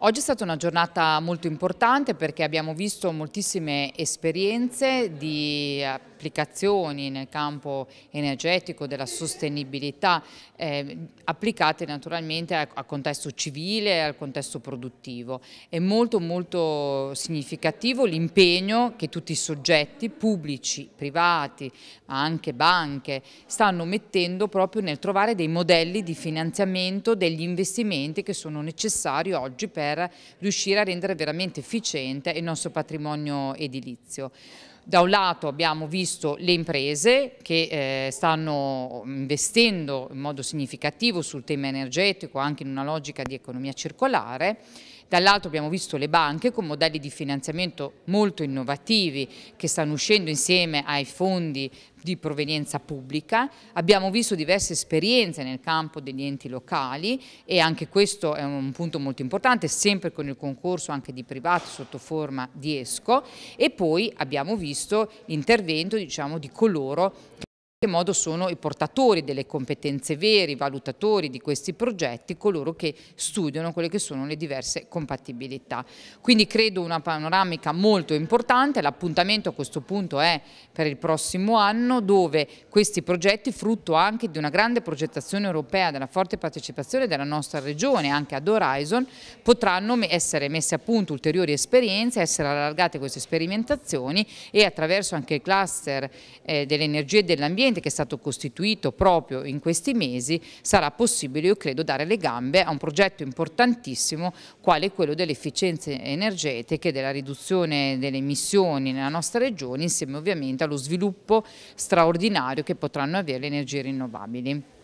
Oggi è stata una giornata molto importante perché abbiamo visto moltissime esperienze di applicazioni nel campo energetico, della sostenibilità, eh, applicate naturalmente al contesto civile e al contesto produttivo. È molto molto significativo l'impegno che tutti i soggetti pubblici, privati, ma anche banche, stanno mettendo proprio nel trovare dei modelli di finanziamento degli investimenti che sono necessari oggi per per riuscire a rendere veramente efficiente il nostro patrimonio edilizio. Da un lato abbiamo visto le imprese che eh, stanno investendo in modo significativo sul tema energetico, anche in una logica di economia circolare dall'altro abbiamo visto le banche con modelli di finanziamento molto innovativi che stanno uscendo insieme ai fondi di provenienza pubblica, abbiamo visto diverse esperienze nel campo degli enti locali e anche questo è un punto molto importante, sempre con il concorso anche di privati sotto forma di ESCO e poi abbiamo visto l'intervento diciamo, di coloro qualche modo sono i portatori delle competenze veri, i valutatori di questi progetti, coloro che studiano quelle che sono le diverse compatibilità. Quindi credo una panoramica molto importante, l'appuntamento a questo punto è per il prossimo anno dove questi progetti, frutto anche di una grande progettazione europea, della forte partecipazione della nostra regione, anche ad Horizon, potranno essere messe a punto ulteriori esperienze, essere allargate queste sperimentazioni e attraverso anche il cluster eh, delle energie e dell'ambiente ambiente che è stato costituito proprio in questi mesi sarà possibile, io credo, dare le gambe a un progetto importantissimo quale quello delle efficienze energetiche, della riduzione delle emissioni nella nostra regione insieme ovviamente allo sviluppo straordinario che potranno avere le energie rinnovabili.